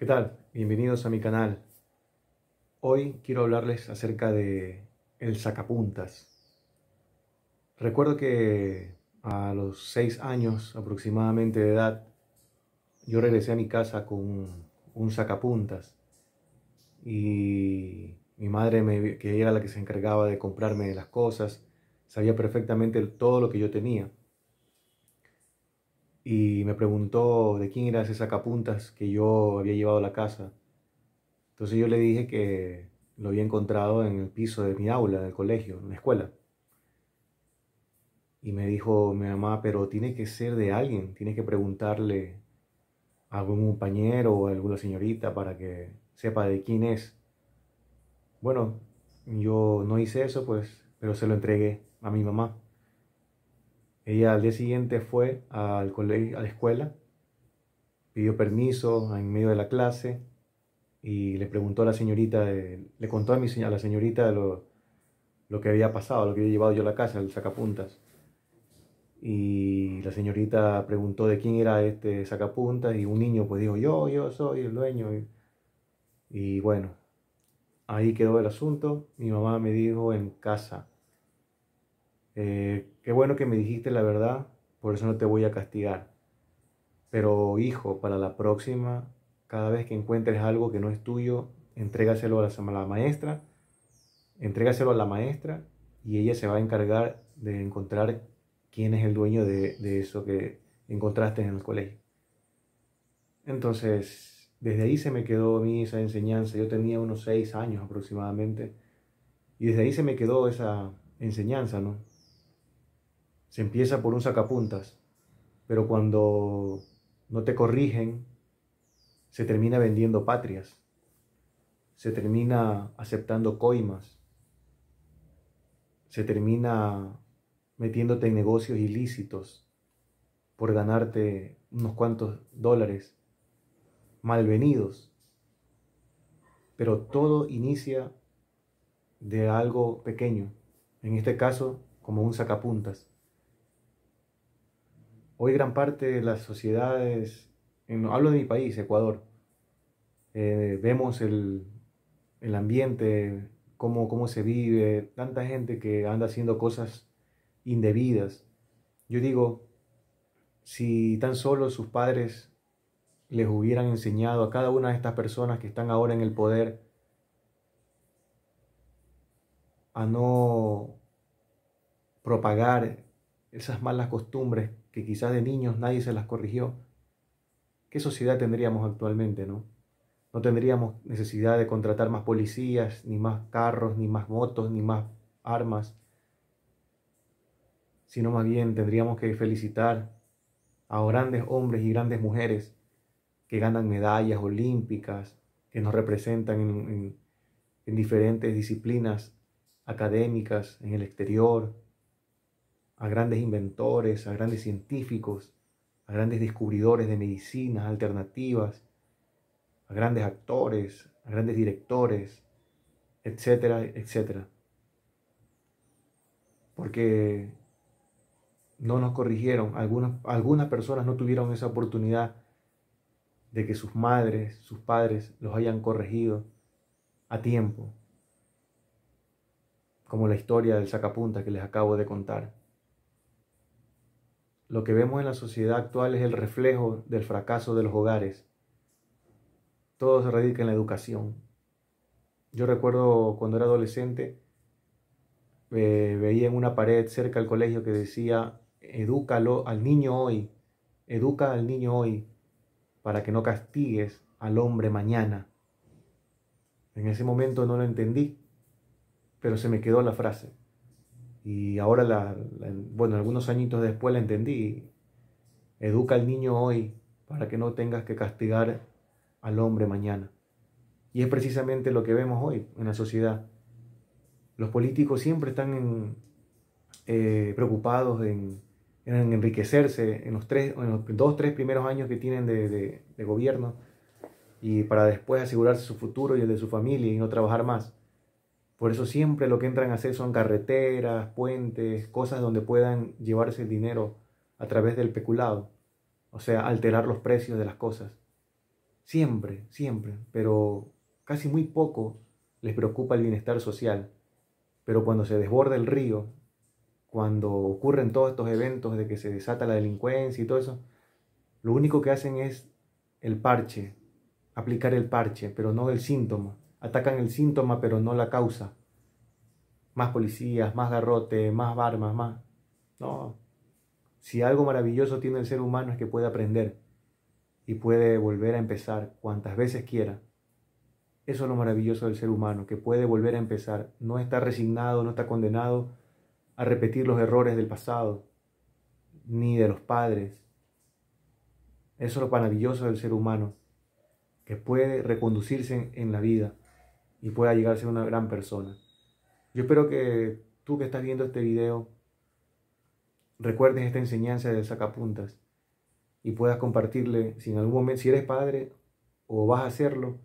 ¿Qué tal? Bienvenidos a mi canal. Hoy quiero hablarles acerca de el sacapuntas. Recuerdo que a los seis años aproximadamente de edad, yo regresé a mi casa con un, sacapuntas y mi madre, que era la que se encargaba de comprarme las cosas, sabía perfectamente todo lo que yo tenía y me preguntó de quién era ese sacapuntas que yo había llevado a la casa. Entonces yo le dije que lo había encontrado en el piso de mi aula, del colegio, en la escuela. Y me dijo mi mamá, pero tiene que ser de alguien, Tiene que preguntarle a algún compañero o a alguna señorita para que sepa de quién es. Bueno, yo no hice eso, pues, pero se lo entregué a mi mamá. Ella al día siguiente fue al colegio, a la escuela, pidió permiso en medio de la clase y le preguntó a la señorita, le contó a, mi, la señorita lo, que había pasado, lo que había llevado yo a la casa, el sacapuntas. Y la señorita preguntó de quién era este sacapuntas y un niño pues dijo, yo, yo soy el dueño. y bueno, ahí quedó el asunto. Mi mamá me dijo en casa, eh, qué bueno que me dijiste la verdad, por eso no te voy a castigar. Pero hijo, para la próxima, cada vez que encuentres algo que no es tuyo, entrégaselo a la, maestra, entrégaselo a la maestra y ella se va a encargar de encontrar quién es el dueño de, de eso que encontraste en el colegio. Entonces, desde ahí se me quedó a mí esa enseñanza. Yo tenía unos seis años aproximadamente. Y desde ahí se me quedó esa enseñanza, ¿no? Se empieza por un sacapuntas, pero cuando no te corrigen, se termina vendiendo patrias, se termina aceptando coimas, se termina metiéndote en negocios ilícitos por ganarte unos cuantos dólares malvenidos. Pero todo inicia de algo pequeño, en este caso como un sacapuntas. Hoy gran parte de las sociedades, hablo de mi país, Ecuador, eh, vemos el, ambiente, cómo, cómo se vive, tanta gente que anda haciendo cosas indebidas. Yo digo, si tan solo sus padres les hubieran enseñado a cada una de estas personas que están ahora en el poder a no propagar esas malas costumbres que quizás de niños nadie se las corrigió. ¿Qué sociedad tendríamos actualmente, no? No tendríamos necesidad de contratar más policías, ni más carros, ni más motos, ni más armas, sino más bien tendríamos que felicitar a grandes hombres y grandes mujeres que ganan medallas olímpicas, que nos representan en, en diferentes disciplinas académicas, en el exterior, a grandes inventores, a grandes científicos, a grandes descubridores de medicinas alternativas, a grandes actores, a grandes directores, etcétera, etcétera. Porque no nos corrigieron, algunas, algunas personas no tuvieron esa oportunidad de que sus madres, sus padres los hayan corregido a tiempo, como la historia del sacapunta que les acabo de contar. Lo que vemos en la sociedad actual es el reflejo del fracaso de los hogares. Todo se radica en la educación. Yo recuerdo cuando era adolescente, veía en una pared cerca del colegio que decía, edúcalo al niño hoy, educa al niño hoy, para que no castigues al hombre mañana. En ese momento no lo entendí, pero se me quedó la frase. Y ahora, la, bueno, algunos añitos después la entendí. Educa al niño hoy para que no tengas que castigar al hombre mañana. Y es precisamente lo que vemos hoy en la sociedad. Los políticos siempre están eh, preocupados en, enriquecerse en los, tres, en los dos, tres primeros años que tienen de, de gobierno y para después asegurarse su futuro y el de su familia y no trabajar más. Por eso siempre lo que entran a hacer son carreteras, puentes, cosas donde puedan llevarse el dinero a través del peculado. O sea, alterar los precios de las cosas. Siempre, siempre. Pero casi muy poco les preocupa el bienestar social. Pero cuando se desborda el río, cuando ocurren todos estos eventos de que se desata la delincuencia y todo eso, lo único que hacen es el parche, aplicar el parche, pero no el síntoma. Atacan el síntoma pero no la causa. Más policías, más garrote, más barmas, más... No. Si algo maravilloso tiene el ser humano es que puede aprender y puede volver a empezar cuantas veces quiera. Eso es lo maravilloso del ser humano, que puede volver a empezar. No está resignado, no está condenado a repetir los errores del pasado, ni de los padres. Eso es lo maravilloso del ser humano, que puede reconducirse en la vida y pueda llegar a ser una gran persona. Yo espero que tú que estás viendo este video recuerdes esta enseñanza de sacapuntas y puedas compartirle, si en algún momento, si eres padre o vas a hacerlo,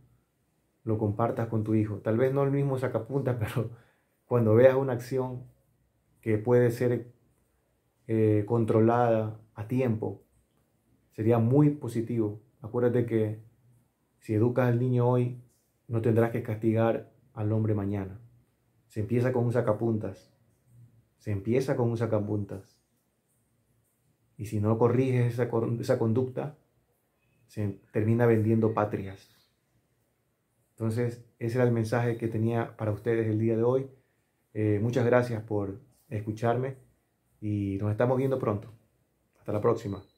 lo compartas con tu hijo. Tal vez no el mismo sacapuntas, pero cuando veas una acción que puede ser eh, controlada a tiempo, sería muy positivo. Acuérdate que si educas al niño hoy, no tendrás que castigar al hombre mañana. Se empieza con un sacapuntas. Se empieza con un sacapuntas. Y si no corriges esa, conducta, se termina vendiendo patrias. Entonces, ese era el mensaje que tenía para ustedes el día de hoy. Eh, muchas gracias por escucharme y nos estamos viendo pronto. Hasta la próxima.